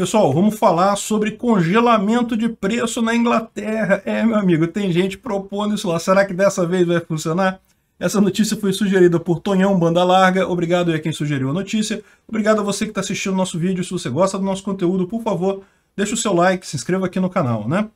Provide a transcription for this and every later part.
Pessoal, vamos falar sobre congelamento de preço na Inglaterra. É, meu amigo, tem gente propondo isso lá. Será que dessa vez vai funcionar? Essa notícia foi sugerida por Tonhão Banda Larga. Obrigado a quem sugeriu a notícia. Obrigado a você que está assistindo o nosso vídeo. Se você gosta do nosso conteúdo, por favor, deixa o seu like, se inscreva aqui no canal, né?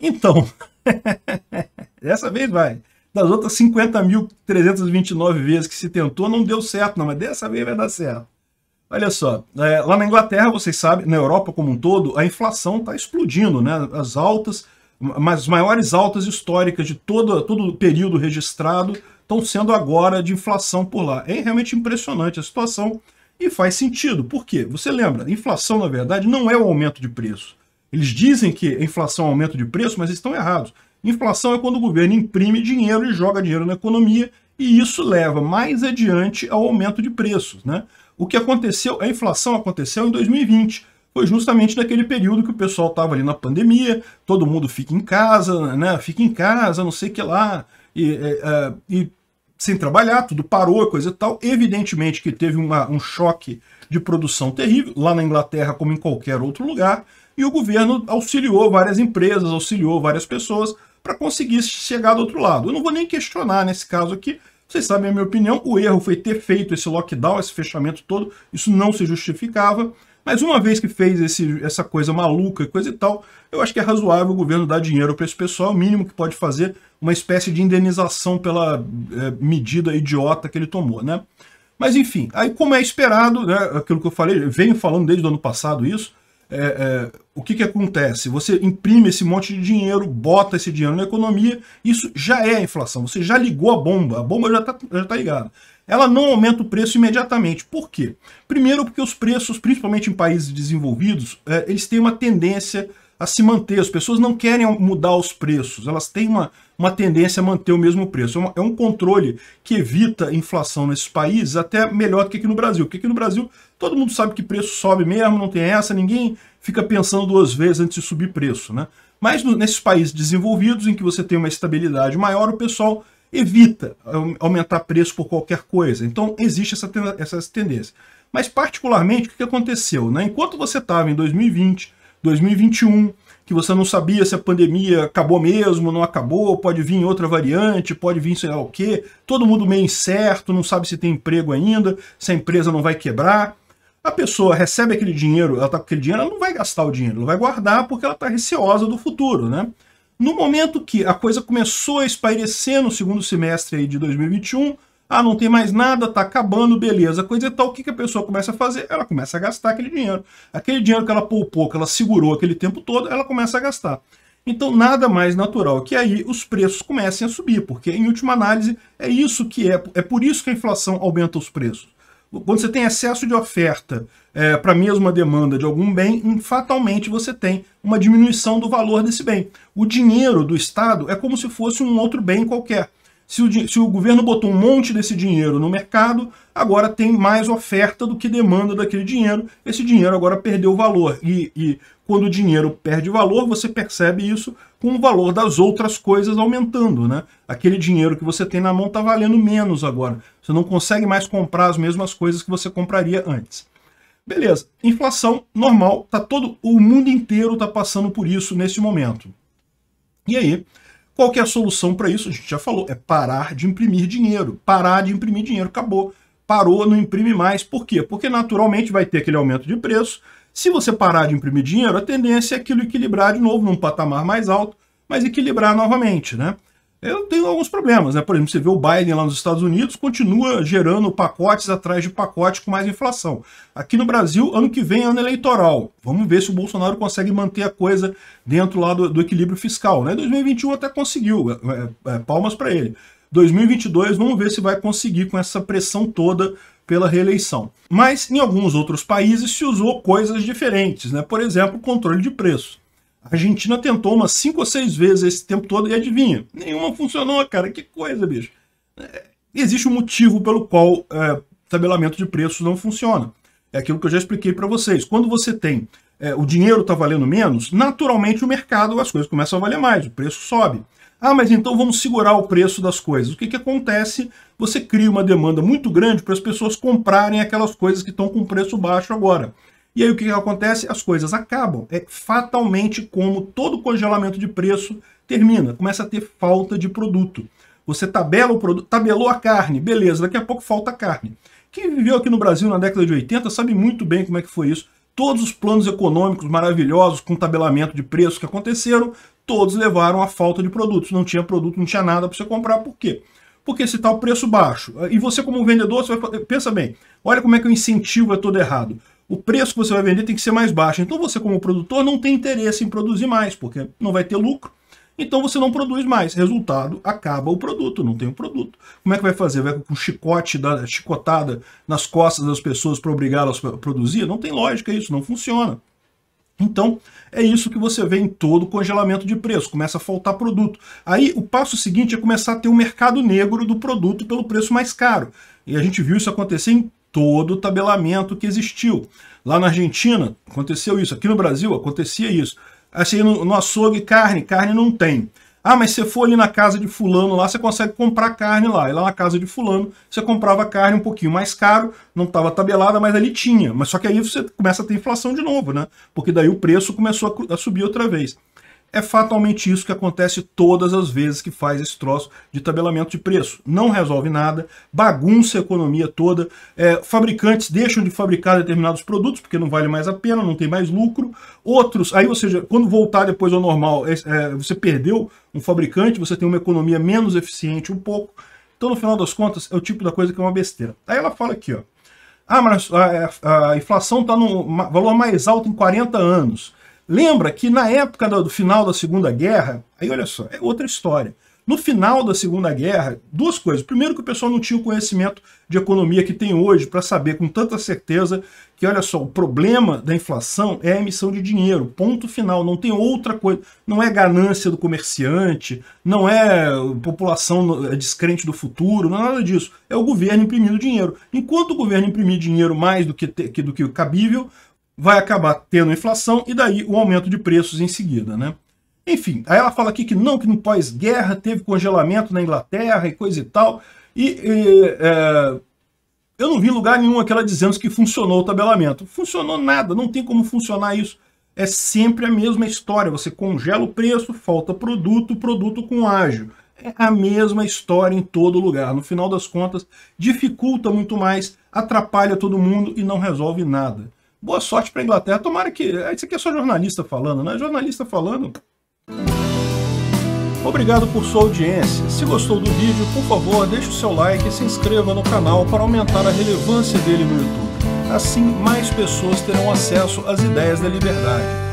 Então, dessa vez vai. Das outras 50.329 vezes que se tentou, não deu certo não, mas dessa vez vai dar certo. Olha só, é, lá na Inglaterra, vocês sabem, na Europa como um todo, a inflação está explodindo, né? As altas, as maiores altas históricas de todo, todo o período registrado estão sendo agora de inflação por lá. É realmente impressionante a situação e faz sentido. Por quê? Você lembra, inflação, na verdade, não é o aumento de preço. Eles dizem que inflação é aumento de preço, mas estão errados. Inflação é quando o governo imprime dinheiro e joga dinheiro na economia, e isso leva mais adiante ao aumento de preços. Né? O que aconteceu, a inflação aconteceu em 2020. Foi justamente naquele período que o pessoal estava ali na pandemia, todo mundo fica em casa, né? Fica em casa, não sei o que lá, e, e, é, é, e sem trabalhar, tudo parou, coisa e tal. Evidentemente que teve uma, um choque de produção terrível, lá na Inglaterra, como em qualquer outro lugar, e o governo auxiliou várias empresas, auxiliou várias pessoas para conseguir chegar do outro lado. Eu não vou nem questionar nesse caso aqui, vocês sabem a minha opinião, o erro foi ter feito esse lockdown, esse fechamento todo, isso não se justificava, mas uma vez que fez esse, essa coisa maluca e coisa e tal, eu acho que é razoável o governo dar dinheiro para esse pessoal, o mínimo que pode fazer, uma espécie de indenização pela é, medida idiota que ele tomou, né? Mas enfim, aí como é esperado, né, aquilo que eu falei, venho falando desde o ano passado isso, é, é, o que, que acontece? Você imprime esse monte de dinheiro, bota esse dinheiro na economia, isso já é inflação, você já ligou a bomba, a bomba já está já tá ligada. Ela não aumenta o preço imediatamente. Por quê? Primeiro porque os preços, principalmente em países desenvolvidos, é, eles têm uma tendência a se manter. As pessoas não querem mudar os preços, elas têm uma, uma tendência a manter o mesmo preço. É, é um controle que evita inflação nesses países até melhor do que aqui no Brasil. Porque aqui no Brasil todo mundo sabe que preço sobe mesmo, não tem essa, ninguém fica pensando duas vezes antes de subir preço. Né? Mas no, nesses países desenvolvidos, em que você tem uma estabilidade maior, o pessoal evita aumentar preço por qualquer coisa. Então existe essa, essa tendência. Mas particularmente, o que aconteceu? Né? Enquanto você estava em 2020 2021, que você não sabia se a pandemia acabou mesmo, não acabou, pode vir outra variante, pode vir sei lá o quê, todo mundo meio incerto, não sabe se tem emprego ainda, se a empresa não vai quebrar. A pessoa recebe aquele dinheiro, ela tá com aquele dinheiro, ela não vai gastar o dinheiro, ela vai guardar porque ela está receosa do futuro, né? No momento que a coisa começou a espairecer no segundo semestre aí de 2021, ah, não tem mais nada, tá acabando, beleza, coisa e é tal. O que, que a pessoa começa a fazer? Ela começa a gastar aquele dinheiro. Aquele dinheiro que ela poupou, que ela segurou aquele tempo todo, ela começa a gastar. Então, nada mais natural que aí os preços comecem a subir, porque em última análise é isso que é, é por isso que a inflação aumenta os preços. Quando você tem excesso de oferta é, para a mesma demanda de algum bem, hum, fatalmente você tem uma diminuição do valor desse bem. O dinheiro do Estado é como se fosse um outro bem qualquer. Se o, se o governo botou um monte desse dinheiro no mercado, agora tem mais oferta do que demanda daquele dinheiro. Esse dinheiro agora perdeu valor. E, e quando o dinheiro perde valor, você percebe isso com o valor das outras coisas aumentando. Né? Aquele dinheiro que você tem na mão está valendo menos agora. Você não consegue mais comprar as mesmas coisas que você compraria antes. Beleza, inflação normal, tá todo o mundo inteiro está passando por isso nesse momento. E aí, qual que é a solução para isso? A gente já falou, é parar de imprimir dinheiro. Parar de imprimir dinheiro, acabou. Parou, não imprime mais. Por quê? Porque naturalmente vai ter aquele aumento de preço. Se você parar de imprimir dinheiro, a tendência é aquilo equilibrar de novo num patamar mais alto, mas equilibrar novamente, né? eu tenho alguns problemas, né? Por exemplo, você vê o Biden lá nos Estados Unidos, continua gerando pacotes atrás de pacotes com mais inflação. Aqui no Brasil, ano que vem, ano eleitoral. Vamos ver se o Bolsonaro consegue manter a coisa dentro lá do, do equilíbrio fiscal, né? 2021 até conseguiu, é, é, é palmas para ele. 2022, vamos ver se vai conseguir com essa pressão toda pela reeleição. Mas em alguns outros países se usou coisas diferentes, né? Por exemplo, controle de preço. A Argentina tentou umas cinco ou seis vezes esse tempo todo e adivinha? Nenhuma funcionou, cara. Que coisa, bicho. É, existe um motivo pelo qual é, tabelamento de preços não funciona. É aquilo que eu já expliquei para vocês. Quando você tem é, o dinheiro está valendo menos, naturalmente o mercado, as coisas começam a valer mais, o preço sobe. Ah, mas então vamos segurar o preço das coisas. O que, que acontece? Você cria uma demanda muito grande para as pessoas comprarem aquelas coisas que estão com preço baixo agora. E aí o que acontece? As coisas acabam. É fatalmente como todo congelamento de preço termina. Começa a ter falta de produto. Você tabela o produto, tabelou a carne, beleza, daqui a pouco falta carne. Quem viveu aqui no Brasil na década de 80 sabe muito bem como é que foi isso. Todos os planos econômicos maravilhosos com tabelamento de preços que aconteceram, todos levaram à falta de produtos. Não tinha produto, não tinha nada para você comprar. Por quê? Porque se está o preço baixo. E você como vendedor, você vai... pensa bem, olha como é que o incentivo é todo errado o preço que você vai vender tem que ser mais baixo. Então você, como produtor, não tem interesse em produzir mais, porque não vai ter lucro. Então você não produz mais. Resultado, acaba o produto, não tem o produto. Como é que vai fazer? Vai com chicote, da, chicotada nas costas das pessoas para obrigá-las a produzir? Não tem lógica isso, não funciona. Então, é isso que você vê em todo congelamento de preço, começa a faltar produto. Aí, o passo seguinte é começar a ter o um mercado negro do produto pelo preço mais caro. E a gente viu isso acontecer em todo o tabelamento que existiu. Lá na Argentina aconteceu isso, aqui no Brasil acontecia isso. Assim, no, no açougue, carne, carne não tem. Ah, mas você for ali na casa de fulano lá, você consegue comprar carne lá. E lá na casa de fulano, você comprava carne um pouquinho mais caro, não estava tabelada, mas ali tinha. Mas só que aí você começa a ter inflação de novo, né? Porque daí o preço começou a, a subir outra vez. É fatalmente isso que acontece todas as vezes que faz esse troço de tabelamento de preço. Não resolve nada, bagunça a economia toda, é, fabricantes deixam de fabricar determinados produtos porque não vale mais a pena, não tem mais lucro. Outros, aí, ou seja, quando voltar depois ao normal, é, é, você perdeu um fabricante, você tem uma economia menos eficiente um pouco. Então, no final das contas, é o tipo da coisa que é uma besteira. Aí ela fala aqui, ó. Ah, mas a, a inflação está no valor mais alto em 40 anos. Lembra que na época do, final da Segunda Guerra, aí olha só, é outra história. No final da Segunda Guerra, duas coisas. Primeiro que o pessoal não tinha o conhecimento de economia que tem hoje para saber com tanta certeza que, olha só, o problema da inflação é a emissão de dinheiro, ponto final, não tem outra coisa. Não é ganância do comerciante, não é uh, população uh, é descrente do futuro, não é nada disso. É o governo imprimindo dinheiro. Enquanto o governo imprimir dinheiro mais do que, do que cabível, vai acabar tendo inflação e daí o aumento de preços em seguida, né? Enfim, aí ela fala aqui que não, que no pós-guerra teve congelamento na Inglaterra e coisa e tal, e, e é, eu não vi lugar nenhum aquela dizendo que funcionou o tabelamento. Funcionou nada, não tem como funcionar isso. É sempre a mesma história, você congela o preço, falta produto, produto com ágio. É a mesma história em todo lugar. No final das contas, dificulta muito mais, atrapalha todo mundo e não resolve nada. Boa sorte para a Inglaterra. Tomara que. É, isso aqui é só jornalista falando, né? Jornalista falando. Obrigado por sua audiência. Se gostou do vídeo, por favor, deixe o seu like e se inscreva no canal para aumentar a relevância dele no YouTube. Assim, mais pessoas terão acesso às ideias da liberdade